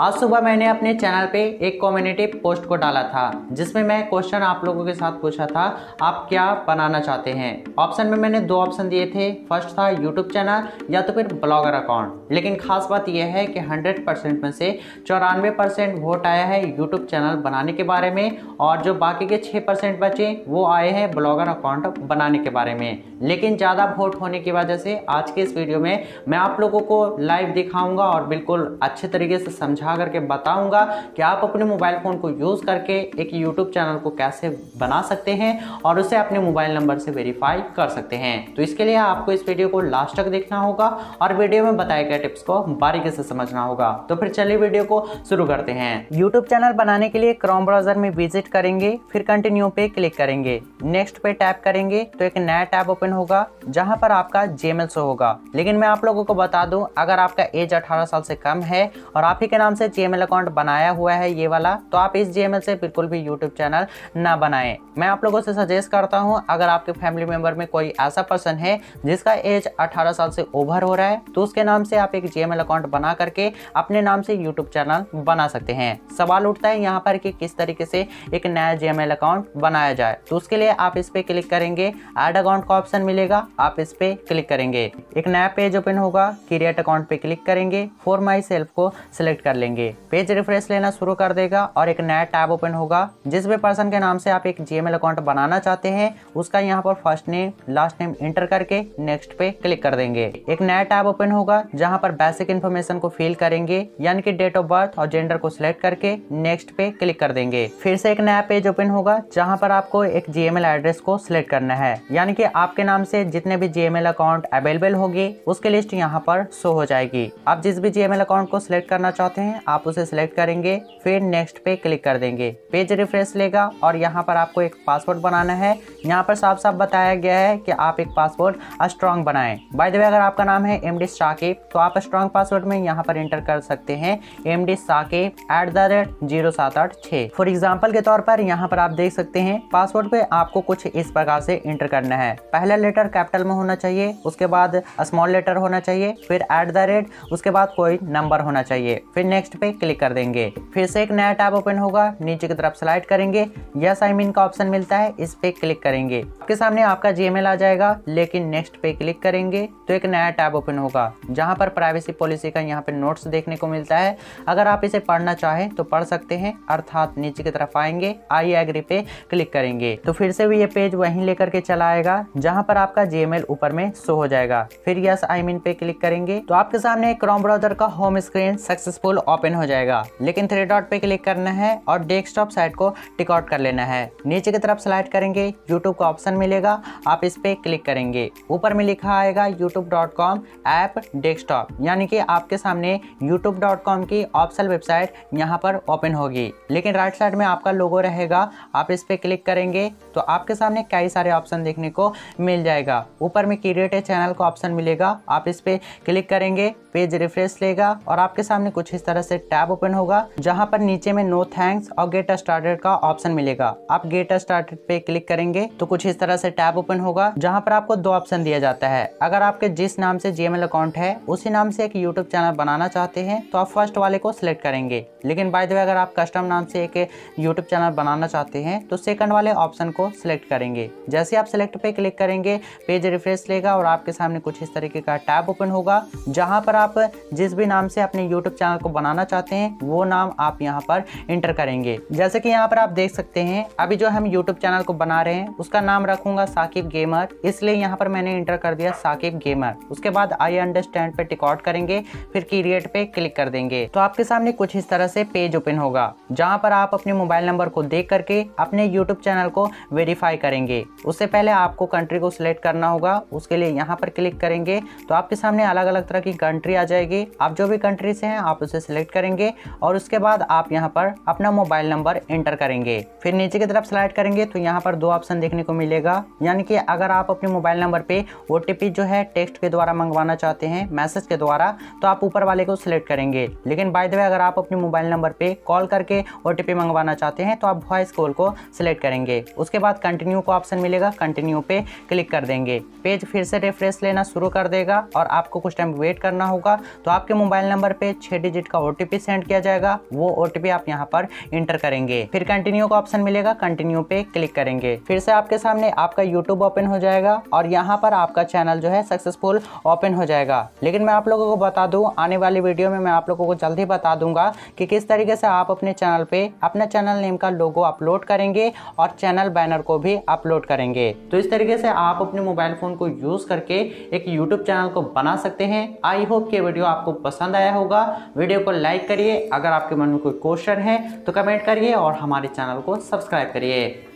आज सुबह मैंने अपने चैनल पे एक कम्युनिटी पोस्ट को डाला था जिसमें मैं क्वेश्चन आप लोगों के साथ पूछा था आप क्या बनाना चाहते हैं ऑप्शन में मैंने दो ऑप्शन दिए थे फर्स्ट था यूट्यूब चैनल या तो फिर ब्लॉगर अकाउंट लेकिन खास बात यह है कि 100 परसेंट में से चौरानवे परसेंट वोट आया है यूट्यूब चैनल बनाने के बारे में और जो बाकी के छः परसेंट बचे वो आए हैं ब्लॉगर अकाउंट बनाने के बारे में लेकिन ज़्यादा वोट होने की वजह से आज के इस वीडियो में मैं आप लोगों को लाइव दिखाऊँगा और बिल्कुल अच्छे तरीके से समझा दिखा करके बताऊंगा कि आप अपने मोबाइल फ़ोन को यूज़ करके एक यूट्यूब चैनल को कैसे बना सकते हैं और उसे अपने मोबाइल नंबर से वेरीफाई कर सकते हैं तो इसके लिए आपको इस वीडियो को लास्ट तक देखना होगा और वीडियो में बताए गए टिप्स को बारीकी से समझना होगा तो फिर चलिए वीडियो को शुरू करते हैं यूट्यूब चैनल बनाने के लिए क्रोम ब्राउजर में विजिट करेंगे फिर कंटिन्यू पे क्लिक करेंगे नेक्स्ट पे टैप करेंगे तो एक नया टैब ओपन होगा जहां पर आपका जेमेल शो होगा लेकिन मैं आप लोगों को बता दूं अगर आपका एज 18 साल से कम है और आप ही के नाम से जी अकाउंट बनाया हुआ है ये वाला तो आप इस जी से बिल्कुल भी यूट्यूब चैनल ना बनाए मैं आप लोगों से सजेस्ट करता हूँ अगर आपके फैमिली मेंबर में कोई ऐसा पर्सन है जिसका एज अठारह साल से ओवर हो रहा है तो उसके नाम से आप एक जी अकाउंट बना करके अपने नाम से यूट्यूब चैनल बना सकते हैं सवाल उठता है यहाँ पर कि किस तरीके से एक नया जी अकाउंट बनाया जाए तो उसके लिए आप इस पर क्लिक करेंगे एड अकाउंट का ऑप्शन मिलेगा आप इस पर क्लिक करेंगे एक नया पेज ओपन होगा क्रिएट अकाउंट पे क्लिक करेंगे फॉर माई सेल्फ को सिलेक्ट कर लेंगे मिलेंगे पेज रिफ्रेश लेना शुरू कर देगा और एक नया टैब ओपन होगा जिस भी पर्सन के नाम से आप एक जी अकाउंट बनाना चाहते हैं उसका यहाँ पर first name last name enter करके नेक्स्ट पे क्लिक कर देंगे एक नया टैब ओपन होगा जहाँ पर बेसिक इन्फॉर्मेशन को फिल करेंगे यानी कि डेट ऑफ बर्थ और जेंडर को सिलेक्ट करके नेक्स्ट पे क्लिक कर देंगे फिर से एक नया पेज ओपन होगा जहाँ पर आपको एक जी एड्रेस को सिलेक्ट करना है यानी कि आपके नाम से जितने भी जी अकाउंट अवेलेबल होगी उसकी लिस्ट यहाँ पर शो हो जाएगी आप जिस भी जी अकाउंट को सिलेक्ट करना चाहते हैं है आप उसे सिलेक्ट करेंगे फिर नेक्स्ट पे क्लिक कर देंगे पेज रिफ्रेश लेगा और यहाँ पर आपको एक पासवर्ड बनाना है यहाँ पर साफ साफ बताया गया है कि आप एक पासवर्ड स्ट्रॉन्ग बनाएं बाय द वे अगर आपका नाम है एम डी साकिब तो आप स्ट्रॉन्ग पासवर्ड में यहाँ पर इंटर कर सकते हैं M D Saqib at the rate zero सात आठ छः फॉर एग्जाम्पल के तौर पर यहाँ पर आप देख सकते हैं पासवर्ड पे आपको कुछ इस प्रकार से इंटर करना है पहला लेटर कैपिटल में होना चाहिए उसके बाद स्मॉल लेटर होना चाहिए फिर एट द रेट उसके बाद कोई नंबर होना चाहिए फिर नेक्स्ट नेक्स्ट पे क्लिक कर देंगे फिर से एक नया टैब ओपन होगा नीचे की तरफ स्लाइड करेंगे या इन का ऑप्शन मिलता है इस पे क्लिक करेंगे आपके सामने आपका जी आ जाएगा लेकिन नेक्स्ट पे क्लिक करेंगे तो एक नया टैब ओपन होगा जहाँ पर प्राइवेसी पॉलिसी का यहाँ पे नोट्स देखने को मिलता है अगर आप इसे पढ़ना चाहें तो पढ़ सकते हैं अर्थात नीचे की तरफ आएंगे आई एग्री पे क्लिक करेंगे तो फिर से भी ये पेज वहीं लेकर के चला आएगा जहाँ पर आपका जी ऊपर में शो हो जाएगा फिर यस आई मीन पे क्लिक करेंगे तो आपके सामने क्रोम ब्राउजर का होम स्क्रीन सक्सेसफुल ओपन हो जाएगा लेकिन थ्री डॉट पे क्लिक करना है और डेस्कटॉप साइट को टिकआउट कर लेना है नीचे की तरफ स्लाइड करेंगे यूट्यूब का ऑप्शन मिलेगा आप इस पर क्लिक करेंगे ऊपर में लिखा आएगा YouTube dot com app desktop यानी कि आपके सामने यूट्यूब डॉट कॉम की ऑप्शन वेबसाइट यहाँ पर ओपन होगी लेकिन राइट साइड में आपका लोगो रहेगा आप इस पर क्लिक करेंगे तो आपके सामने कई सारे ऑप्शन देखने को मिल जाएगा ऊपर में क्रिएट ए चैनल का ऑप्शन मिलेगा आप इस पर क्लिक करेंगे पेज रिफ्रेश लेगा और आपके सामने कुछ इस तरह तरह से टैब ओपन होगा जहां पर नीचे में नो थैंक्स और गेट स्टार्टेड का ऑप्शन मिलेगा आप गेट स्टार्टेड पे क्लिक करेंगे तो कुछ इस तरह से टैब ओपन होगा जहां पर आपको दो ऑप्शन दिया जाता है अगर आपके जिस नाम से जीएमएल अकाउंट है उसी नाम से एक यूट्यूब चैनल बनाना चाहते हैं तो आप फर्स्ट वाले को सिलेक्ट करेंगे लेकिन बाय द वे अगर आप कस्टम नाम से एक यूट्यूब चैनल बनाना चाहते हैं तो सेकंड वाले ऑप्शन को सिलेक्ट करेंगे जैसे आप सिलेक्ट पे क्लिक करेंगे पेज रिफ्रेश लेगा और आपके सामने कुछ इस तरीके का टैब ओपन होगा जहां पर आप जिस भी नाम से अपने यूट्यूब चैनल को बना बनाना चाहते हैं वो नाम आप यहाँ पर इंटर करेंगे जैसे कि यहाँ पर आप देख सकते हैं अभी जो हम YouTube चैनल को बना रहे हैं उसका नाम रखूंगा साकिब गेमर इसलिए यहाँ पर मैंने इंटर कर दिया साकिब गेमर उसके बाद आई अंडरस्टैंड पे टिकॉट करेंगे फिर क्रिएट पे क्लिक कर देंगे तो आपके सामने कुछ इस तरह से पेज ओपन होगा जहाँ पर आप अपने मोबाइल नंबर को देख करके अपने यूट्यूब चैनल को वेरीफाई करेंगे उससे पहले आपको कंट्री को सिलेक्ट करना होगा उसके लिए यहाँ पर क्लिक करेंगे तो आपके सामने अलग अलग तरह की कंट्री आ जाएगी आप जो भी कंट्री से हैं आप उसे सेलेक्ट करेंगे और उसके बाद आप यहाँ पर अपना मोबाइल नंबर एंटर करेंगे फिर नीचे की तरफ सेलेक्ट करेंगे तो यहाँ पर दो ऑप्शन देखने को मिलेगा यानी कि अगर आप अपने मोबाइल नंबर पर ओ जो है टेक्स्ट के द्वारा मंगवाना चाहते हैं मैसेज के द्वारा तो आप ऊपर वाले को सिलेक्ट करेंगे लेकिन बाय द वे अगर आप अपने मोबाइल नंबर पर कॉल करके ओ मंगवाना चाहते हैं तो आप वॉइस कॉल को सिलेक्ट करेंगे उसके बाद कंटिन्यू को ऑप्शन मिलेगा कंटिन्यू पे क्लिक कर देंगे पेज फिर से रेफ्रेश लेना शुरू कर देगा और आपको कुछ टाइम वेट करना होगा तो आपके मोबाइल नंबर पे छः डिजिट का ओ ओ सेंड किया जाएगा वो ओ आप यहाँ पर इंटर करेंगे फिर कंटिन्यू का ऑप्शन मिलेगा कंटिन्यू पे क्लिक करेंगे फिर से आपके सामने आपका यूट्यूब ओपन हो जाएगा और यहाँ पर आपका चैनल जो है सक्सेसफुल ओपन हो जाएगा लेकिन मैं आप लोगों को बता दूँ आने वाली वीडियो में मैं आप लोगों को जल्द ही बता दूंगा कि किस तरीके से आप अपने चैनल पे अपना चैनल नेम का लोगो अपलोड करेंगे और चैनल बैनर को भी अपलोड करेंगे तो इस तरीके से आप अपने मोबाइल फ़ोन को यूज़ करके एक यूट्यूब चैनल को बना सकते हैं आई होप ये वीडियो आपको पसंद आया होगा वीडियो को लाइक करिए अगर आपके मन में कोई क्वेश्चन है तो कमेंट करिए और हमारे चैनल को सब्सक्राइब करिए